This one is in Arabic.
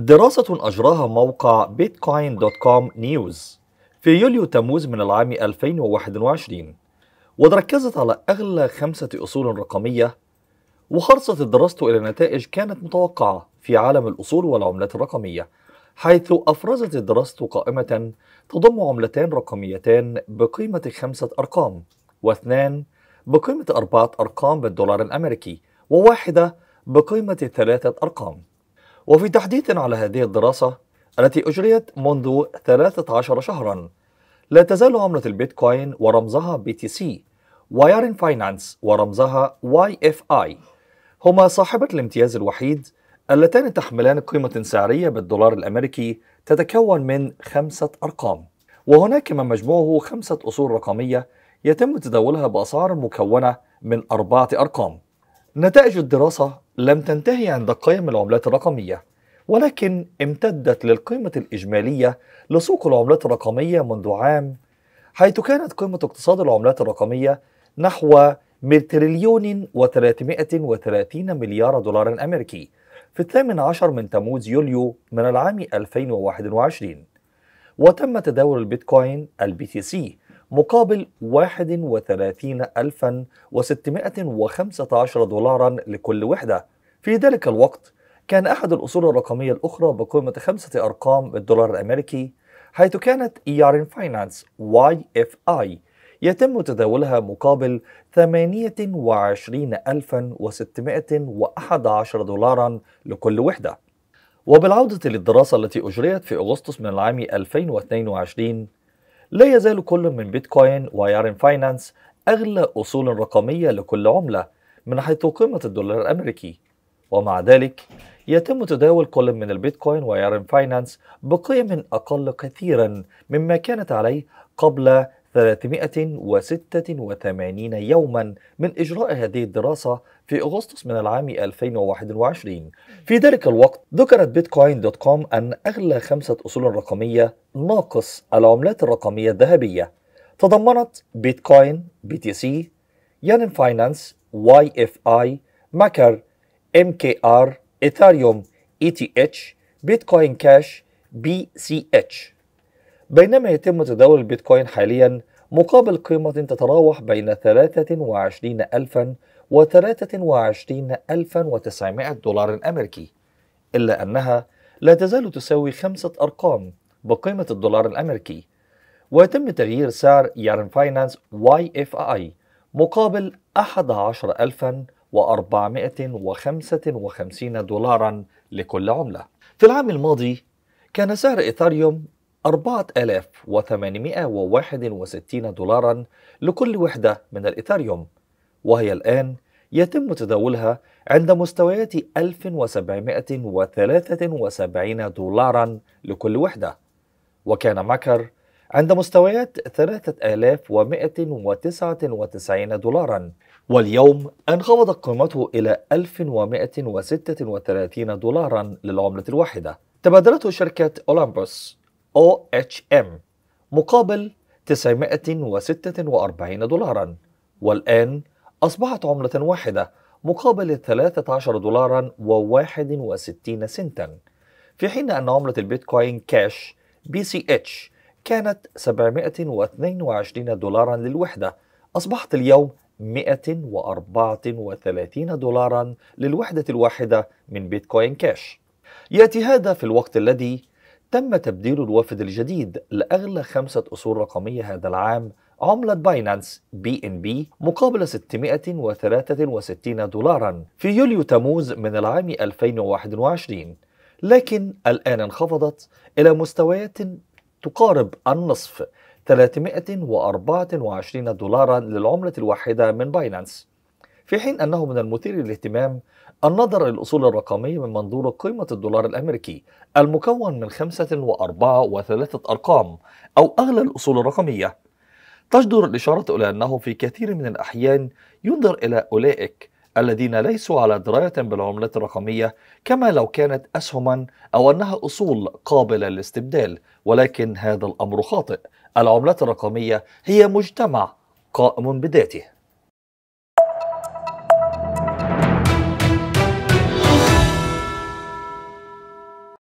دراسة أجراها موقع بيتكوين دوت كوم نيوز في يوليو تموز من العام 2021 وتركزت على أغلى خمسة أصول رقمية وخرصت الدراسة إلى نتائج كانت متوقعة في عالم الأصول والعملات الرقمية حيث أفرزت الدراسة قائمة تضم عملتان رقميتان بقيمة خمسة أرقام واثنان بقيمة أربعة أرقام بالدولار الأمريكي وواحدة بقيمة ثلاثة أرقام وفي تحديث على هذه الدراسة التي أجريت منذ 13 شهرا لا تزال عملة البيتكوين ورمزها BTC وايرن فاينانس ورمزها YFI هما صاحبة الامتياز الوحيد اللتان تحملان قيمة سعرية بالدولار الأمريكي تتكون من خمسة أرقام وهناك ما مجموعه خمسة أصول رقمية يتم تداولها بأسعار مكونة من أربعة أرقام نتائج الدراسة لم تنتهي عند قيم العملات الرقمية ولكن امتدت للقيمة الإجمالية لسوق العملات الرقمية منذ عام حيث كانت قيمة اقتصاد العملات الرقمية نحو تريليون و330 مليار دولار أمريكي في الثامن عشر من تموز يوليو من العام 2021 وتم تداول البيتكوين البي تي سي مقابل 31615 دولارا لكل وحدة في ذلك الوقت كان أحد الأصول الرقمية الأخرى بقيمة خمسة أرقام بالدولار الأمريكي حيث كانت فاينانس واي اف اي يتم تداولها مقابل 28611 دولارا لكل وحدة وبالعودة للدراسة التي أجريت في أغسطس من العام 2022 لا يزال كل من بيتكوين ويارن فاينانس أغلى أصول رقمية لكل عملة من حيث قيمة الدولار الأمريكي ومع ذلك يتم تداول كل من البيتكوين ويارن فاينانس بقيم أقل كثيرا مما كانت عليه قبل 386 يوما من إجراء هذه الدراسة في أغسطس من العام 2021 في ذلك الوقت ذكرت بيتكوين دوت كوم أن أغلى خمسة أصول رقمية ناقص العملات الرقمية الذهبية تضمنت بيتكوين بي تي سي يانن فاينانس واي اف اي ماكر ام كي ار ايثاريوم اي تي اتش بيتكوين كاش بي سي اتش بينما يتم تداول البيتكوين حاليا مقابل قيمة تتراوح بين 23000 و 23900 دولار أمريكي إلا أنها لا تزال تساوي خمسة أرقام بقيمة الدولار الأمريكي ويتم تغيير سعر يارن فاينانس واي اف اي مقابل 11455 دولارا لكل عملة في العام الماضي كان سعر إيثاريوم 4861 دولارا لكل وحدة من الإيثاريوم وهي الآن يتم تداولها عند مستويات 1773 دولارا لكل وحدة وكان مكر عند مستويات 3199 دولارا واليوم انخفضت قيمته إلى 1136 دولارا للعملة الواحدة تبادلته شركة أولمبوس OHM مقابل 946 دولارا والآن أصبحت عملة واحدة مقابل 13 دولارا و61 سنتا في حين أن عملة البيتكوين كاش BCH كانت 722 دولارا للوحدة أصبحت اليوم 134 دولارا للوحدة الواحدة من بيتكوين كاش يأتي هذا في الوقت الذي تم تبديل الوافد الجديد لأغلى خمسة أصول رقمية هذا العام عملة باينانس بي ان بي مقابل 663 دولارا في يوليو تموز من العام 2021 لكن الآن انخفضت إلى مستويات تقارب النصف 324 دولارا للعملة الواحدة من باينانس في حين أنه من المثير للاهتمام النظر للأصول الرقمية من منظور قيمة الدولار الأمريكي المكون من خمسة وأربعة وثلاثة أرقام أو أغلى الأصول الرقمية تجدر الإشارة إلى أنه في كثير من الأحيان ينظر إلى أولئك الذين ليسوا على دراية بالعملات الرقمية كما لو كانت أسهما أو أنها أصول قابلة للاستبدال ولكن هذا الأمر خاطئ العملات الرقمية هي مجتمع قائم بذاته